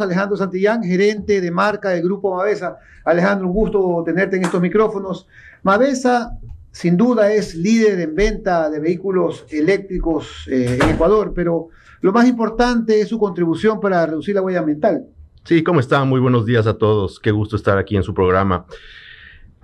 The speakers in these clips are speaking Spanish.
Alejandro Santillán, gerente de marca del Grupo Mavesa. Alejandro, un gusto tenerte en estos micrófonos. Mavesa, sin duda, es líder en venta de vehículos eléctricos eh, en Ecuador, pero lo más importante es su contribución para reducir la huella ambiental. Sí, ¿cómo están? Muy buenos días a todos. Qué gusto estar aquí en su programa.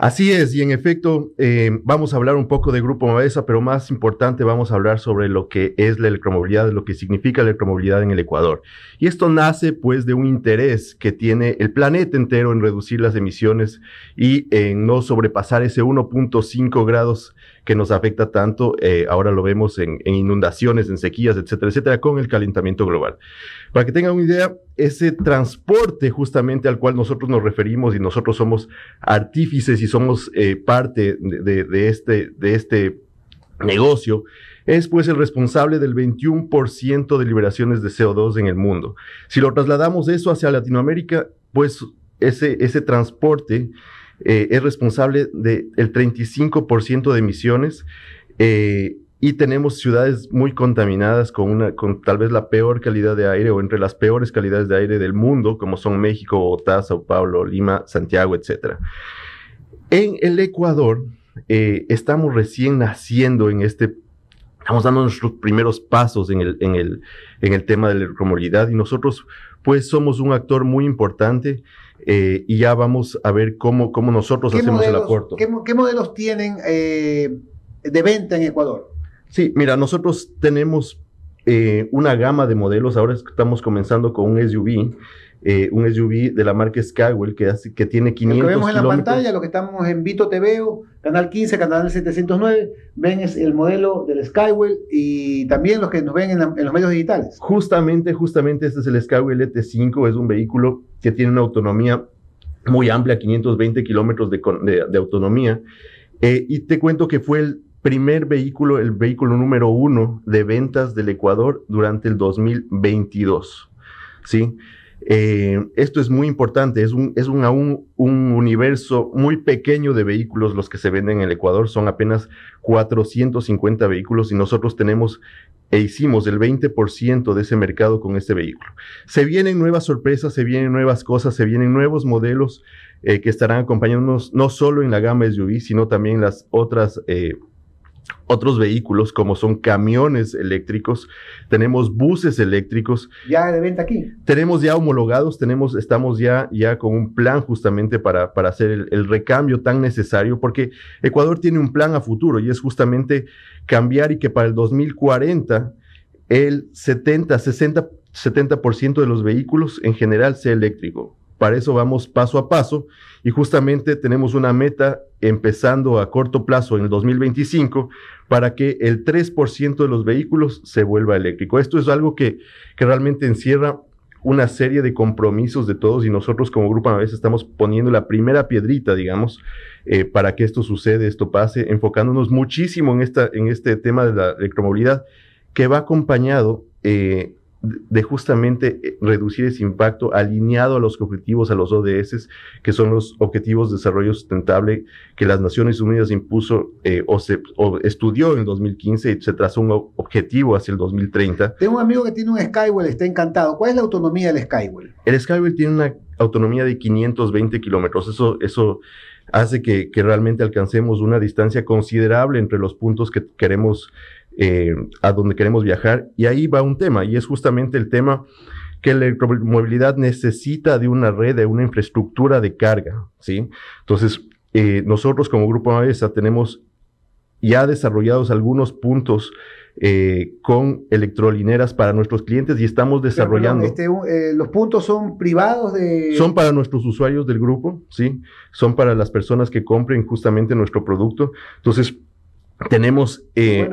Así es, y en efecto, eh, vamos a hablar un poco de Grupo Mavesa, pero más importante, vamos a hablar sobre lo que es la electromovilidad, lo que significa la electromovilidad en el Ecuador. Y esto nace, pues, de un interés que tiene el planeta entero en reducir las emisiones y en no sobrepasar ese 1.5 grados que nos afecta tanto, eh, ahora lo vemos en, inundaciones, en sequías, etcétera, etcétera, con el calentamiento global. Para que tengan una idea, ese transporte justamente al cual nosotros nos referimos y nosotros somos artífices y somos eh, parte de, este, de este negocio, es pues el responsable del 21% de liberaciones de CO2 en el mundo. Si lo trasladamos eso hacia Latinoamérica, pues ese, ese transporte eh, es responsable del 35% de emisiones eh, y tenemos ciudades muy contaminadas con, una, con tal vez la peor calidad de aire o entre las peores calidades de aire del mundo, como son México, Bogotá, Sao Paulo, Lima, Santiago, etc. En el Ecuador eh, estamos recién naciendo en este estamos dando nuestros primeros pasos en el, en el, tema de la electromovilidad y nosotros pues somos un actor muy importante eh, y ya vamos a ver cómo, nosotros hacemos el aporte. ¿qué, modelos tienen eh, de venta en Ecuador? Sí, mira, nosotros tenemos eh, una gama de modelos. Ahora estamos comenzando con un SUV eh, un SUV de la marca Skywell que, que tiene 500 kilómetros. Lo que vemos en la pantalla, lo que estamos en Vito TVO, Canal 15, Canal 709, ven el modelo del Skywell y también los que nos ven en, los medios digitales. Justamente, justamente este es el Skywell ET5, es un vehículo que tiene una autonomía muy amplia, 520 kilómetros de, autonomía. Eh, y te cuento que fue el primer vehículo, el vehículo número uno de ventas del Ecuador durante el 2022. ¿Sí? Eh, esto es muy importante, es un, es un, un universo muy pequeño de vehículos los que se venden en el Ecuador, son apenas 450 vehículos y nosotros tenemos e hicimos el 20% de ese mercado con este vehículo. Se vienen nuevas sorpresas, se vienen nuevas cosas, se vienen nuevos modelos eh, que estarán acompañándonos no solo en la gama SUV, sino también en las otras... Eh, otros vehículos como son camiones eléctricos, tenemos buses eléctricos. Ya de venta aquí. Tenemos ya homologados, tenemos, estamos ya, ya con un plan justamente para, hacer el, recambio tan necesario, porque Ecuador tiene un plan a futuro y es justamente cambiar y que para el 2040 el 70, 60, 70% de los vehículos en general sea eléctrico. Para eso vamos paso a paso y justamente tenemos una meta empezando a corto plazo en el 2025 para que el 3% de los vehículos se vuelva eléctrico. Esto es algo que, realmente encierra una serie de compromisos de todos y nosotros como grupo a veces estamos poniendo la primera piedrita, digamos, eh, para que esto suceda, esto pase, enfocándonos muchísimo en, esta, en este tema de la electromovilidad que va acompañado eh, de justamente eh, reducir ese impacto alineado a los objetivos, a los ODS, que son los Objetivos de Desarrollo Sustentable que las Naciones Unidas impuso eh, o, estudió en 2015 y se trazó un objetivo hacia el 2030. Tengo un amigo que tiene un Skywell, está encantado. ¿Cuál es la autonomía del Skywell? El Skywell tiene una autonomía de 520 kilómetros. Eso, eso hace que, que realmente alcancemos una distancia considerable entre los puntos que queremos eh, a donde queremos viajar. Y ahí va un tema, y es justamente el tema que la electromovilidad necesita de una red, de una infraestructura de carga, ¿sí? Entonces, eh, nosotros como Grupo AESA tenemos ya desarrollados algunos puntos eh, con electrolineras para nuestros clientes y estamos desarrollando. Este, los puntos son privados de. Son para nuestros usuarios del grupo, sí. Son para las personas que compren justamente nuestro producto. Entonces, tenemos, eh,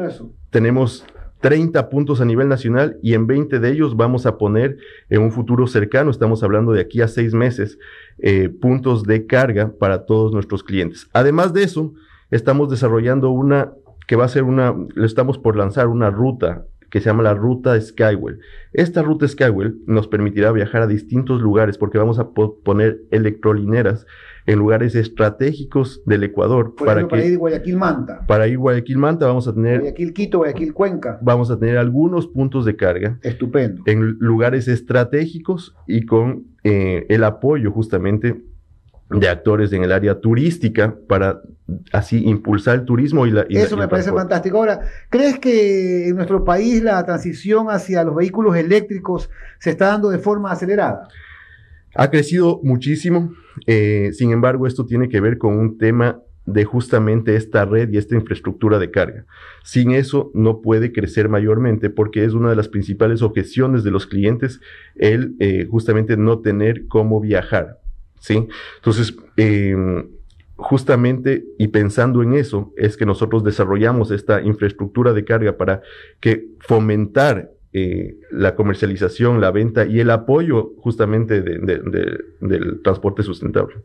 tenemos 30 puntos a nivel nacional y en 20 de ellos vamos a poner en un futuro cercano, estamos hablando de aquí a seis meses, eh, puntos de carga para todos nuestros clientes. Además de eso, estamos desarrollando una que va a ser una, estamos por lanzar una ruta que se llama la ruta Skywell. Esta ruta Skywell nos permitirá viajar a distintos lugares porque vamos a poner electrolineras en lugares estratégicos del Ecuador. para, para ir Guayaquil-Manta. Para ir Guayaquil-Manta vamos a tener... Guayaquil-Quito, Guayaquil-Cuenca. Vamos a tener algunos puntos de carga. Estupendo. En lugares estratégicos y con eh, el apoyo justamente de actores en el área turística para así impulsar el turismo y la... Eso me parece fantástico. Ahora, ¿crees que en nuestro país la transición hacia los vehículos eléctricos se está dando de forma acelerada? Ha crecido muchísimo, eh, sin embargo esto tiene que ver con un tema de justamente esta red y esta infraestructura de carga. Sin eso no puede crecer mayormente porque es una de las principales objeciones de los clientes el eh, justamente no tener cómo viajar. ¿sí? Entonces, em, justamente y pensando en eso es que nosotros desarrollamos esta infraestructura de carga para que fomentar eh, la comercialización, la venta y el apoyo justamente del transporte sustentable.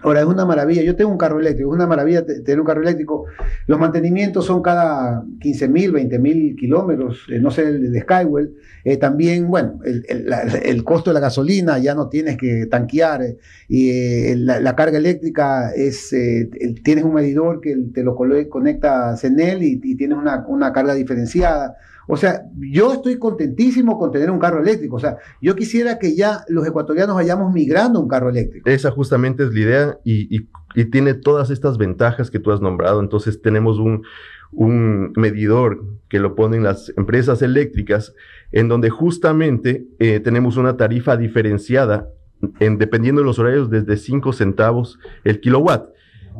Ahora, es una maravilla. Yo tengo un carro eléctrico, es una maravilla tener un carro eléctrico. Los mantenimientos son cada 15.000, mil, mil kilómetros, eh, no sé, el de Skywell. Eh, también, bueno, el, costo de la gasolina ya no tienes que tanquear. y la, carga eléctrica es, tienes un medidor que te lo conecta a CENEL y, tienes una, una carga diferenciada. O sea, yo estoy contentísimo con tener un carro eléctrico. O sea, yo quisiera que ya los ecuatorianos vayamos migrando a un carro eléctrico. Esa justamente es la idea y, tiene todas estas ventajas que tú has nombrado. Entonces tenemos un, medidor que lo ponen las empresas eléctricas, en donde justamente eh, tenemos una tarifa diferenciada, dependiendo de los horarios, desde 5 centavos el kilowatt.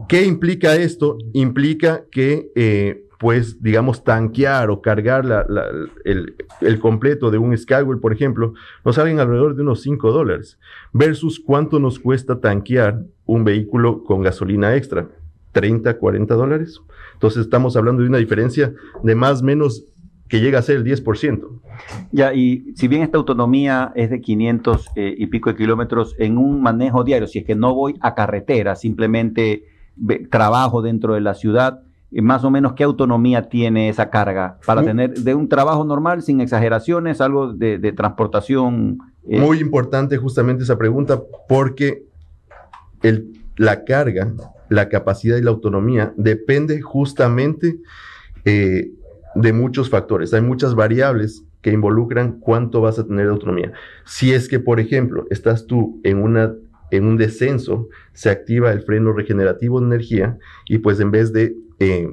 ¿Qué implica esto? Implica que... Eh, pues, digamos, tanquear o cargar el, completo de un Skywell, por ejemplo, nos salen alrededor de unos 5 dólares, versus cuánto nos cuesta tanquear un vehículo con gasolina extra, 30, 40 dólares. Entonces estamos hablando de una diferencia de más o menos que llega a ser el 10%. Ya, y si bien esta autonomía es de 500 eh, y pico de kilómetros en un manejo diario, si es que no voy a carretera, simplemente trabajo dentro de la ciudad, más o menos qué autonomía tiene esa carga para tener de un trabajo normal, sin exageraciones, algo de, transportación. Eh. Muy importante justamente esa pregunta porque el, la carga, la capacidad y la autonomía depende justamente eh, de muchos factores. Hay muchas variables que involucran cuánto vas a tener de autonomía. Si es que, por ejemplo, estás tú en una en un descenso, se activa el freno regenerativo de energía y pues en vez de, eh,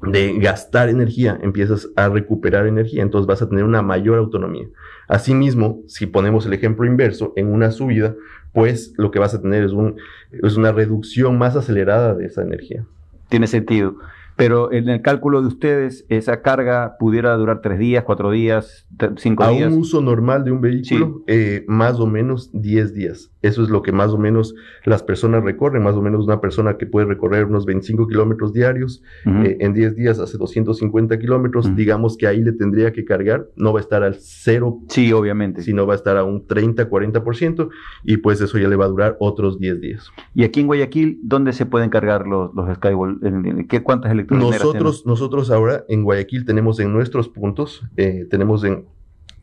de gastar energía, empiezas a recuperar energía, entonces vas a tener una mayor autonomía. Asimismo, si ponemos el ejemplo inverso, en una subida, pues lo que vas a tener es, un, es una reducción más acelerada de esa energía. Tiene sentido. Pero en el cálculo de ustedes, esa carga pudiera durar tres días, cuatro días, cinco días. A un uso normal de un vehículo, eh, más o menos 10 días. Eso es lo que más o menos las personas recorren. Más o menos una persona que puede recorrer unos 25 kilómetros diarios, eh, en 10 días hace 250 kilómetros. Digamos que ahí le tendría que cargar. No va a estar al cero. Sí, obviamente. Sino va a estar a un 30, 40%. Y pues eso ya le va a durar otros 10 días. ¿Y aquí en Guayaquil, dónde se pueden cargar los, los Skywall? ¿Qué, ¿Cuántas electricidades? nosotros, nosotros ahora en Guayaquil tenemos en nuestros puntos, eh, tenemos en,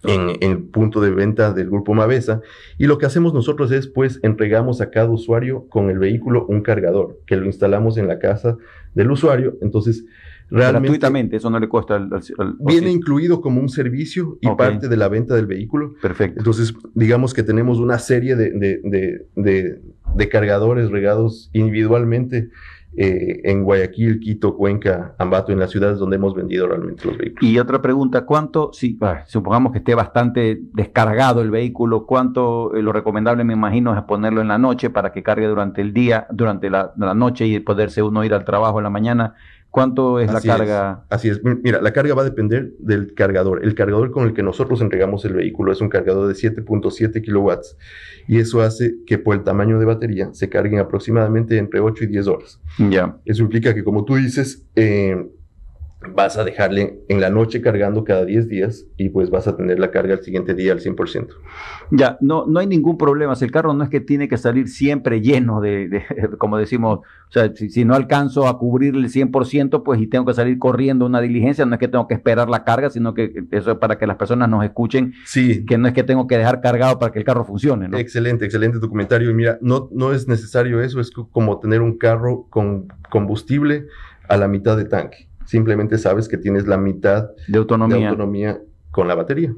el punto de venta del grupo Mavesa y lo que hacemos nosotros es pues entregamos a cada usuario con el vehículo un cargador que lo instalamos en la casa del usuario. Entonces, realmente... Gratuitamente, eso no le cuesta al... viene incluido como un servicio y parte de la venta del vehículo. Perfecto. Entonces, digamos que tenemos una serie de, de cargadores regados individualmente eh, en Guayaquil, Quito, Cuenca, Ambato, en las ciudades donde hemos vendido realmente los vehículos. Y otra pregunta, ¿cuánto, si supongamos que esté bastante descargado el vehículo, cuánto eh, lo recomendable me imagino es ponerlo en la noche para que cargue durante el día, durante la, la noche y poderse uno ir al trabajo en la mañana? ¿Cuánto es la carga? así es. Mira, la carga va a depender del cargador. El cargador con el que nosotros entregamos el vehículo es un cargador de 7.7 kilowatts y eso hace que por el tamaño de batería se carguen aproximadamente entre 8 y 10 horas. Ya. Eso implica que, como tú dices, eh, vas a dejarle en la noche cargando cada 10 días y pues vas a tener la carga al siguiente día al 100%. Ya, no, no hay ningún problema. El carro no es que tiene que salir siempre lleno de, como decimos, o sea, si, no alcanzo a cubrirle el 100%, pues y tengo que salir corriendo una diligencia, no es que tengo que esperar la carga, sino que eso es para que las personas nos escuchen, que no es que tengo que dejar cargado para que el carro funcione. Excelente, excelente documentario Y mira, no, no es necesario eso, es como tener un carro con combustible a la mitad de tanque simplemente sabes que tienes la mitad de autonomía, autonomía con la batería.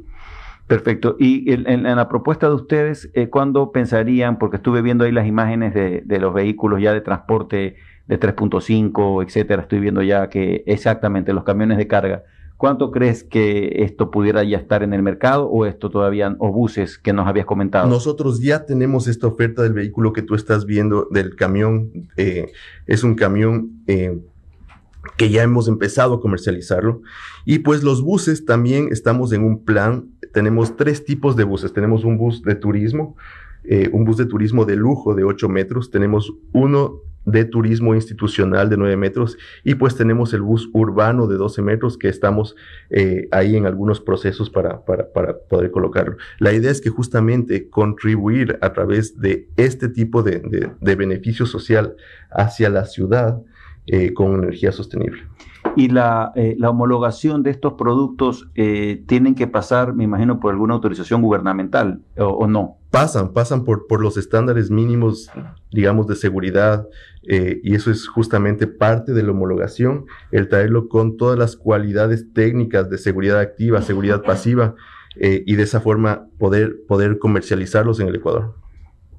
Perfecto. Y en, la propuesta de ustedes, eh, ¿cuándo pensarían? Porque estuve viendo ahí las imágenes de, los vehículos ya de transporte de 3.5, etcétera. Estoy viendo ya que exactamente los camiones de carga. ¿Cuánto crees que esto pudiera ya estar en el mercado o esto todavía, o buses que nos habías comentado? Nosotros ya tenemos esta oferta del vehículo que tú estás viendo, del camión. Eh, es un camión eh, que ya hemos empezado a comercializarlo. Y pues los buses también estamos en un plan, tenemos tres tipos de buses, tenemos un bus de turismo, eh, un bus de turismo de lujo de 8 metros, tenemos uno de turismo institucional de 9 metros y pues tenemos el bus urbano de 12 metros que estamos eh, ahí en algunos procesos para, para, para, poder colocarlo. La idea es que justamente contribuir a través de este tipo de, de, de beneficio social hacia la ciudad eh, con energía sostenible. Y la, eh, homologación de estos productos eh, tienen que pasar, me imagino, por alguna autorización gubernamental o, no. Pasan, pasan por, los estándares mínimos, digamos, de seguridad y eso es justamente parte de la homologación, el traerlo con todas las cualidades técnicas de seguridad activa, seguridad pasiva y de esa forma poder comercializarlos en el Ecuador.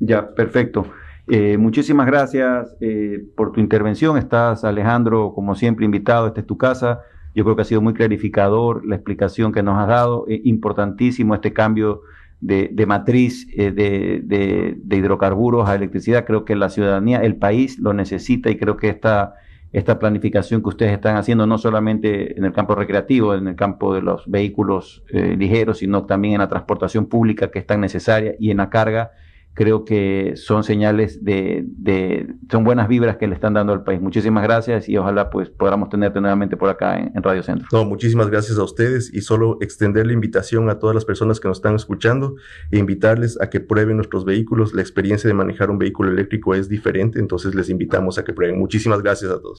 Ya, perfecto. Eh, muchísimas gracias eh, por tu intervención. Estás, Alejandro, como siempre, invitado. Esta es tu casa. Yo creo que ha sido muy clarificador la explicación que nos has dado. Es importantísimo este cambio de, matriz eh, de, hidrocarburos a electricidad. Creo que la ciudadanía, el país lo necesita y creo que esta, esta planificación que ustedes están haciendo, no solamente en el campo recreativo, en el campo de los vehículos ligeros, sino también en la transportación pública que es tan necesaria y en la carga creo que son señales de, son buenas vibras que le están dando al país. Muchísimas gracias y ojalá pues podamos tenerte nuevamente por acá en, Radio Centro. No, muchísimas gracias a ustedes y solo extender la invitación a todas las personas que nos están escuchando e invitarles a que prueben nuestros vehículos. La experiencia de manejar un vehículo eléctrico es diferente, entonces les invitamos a que prueben. Muchísimas gracias a todos.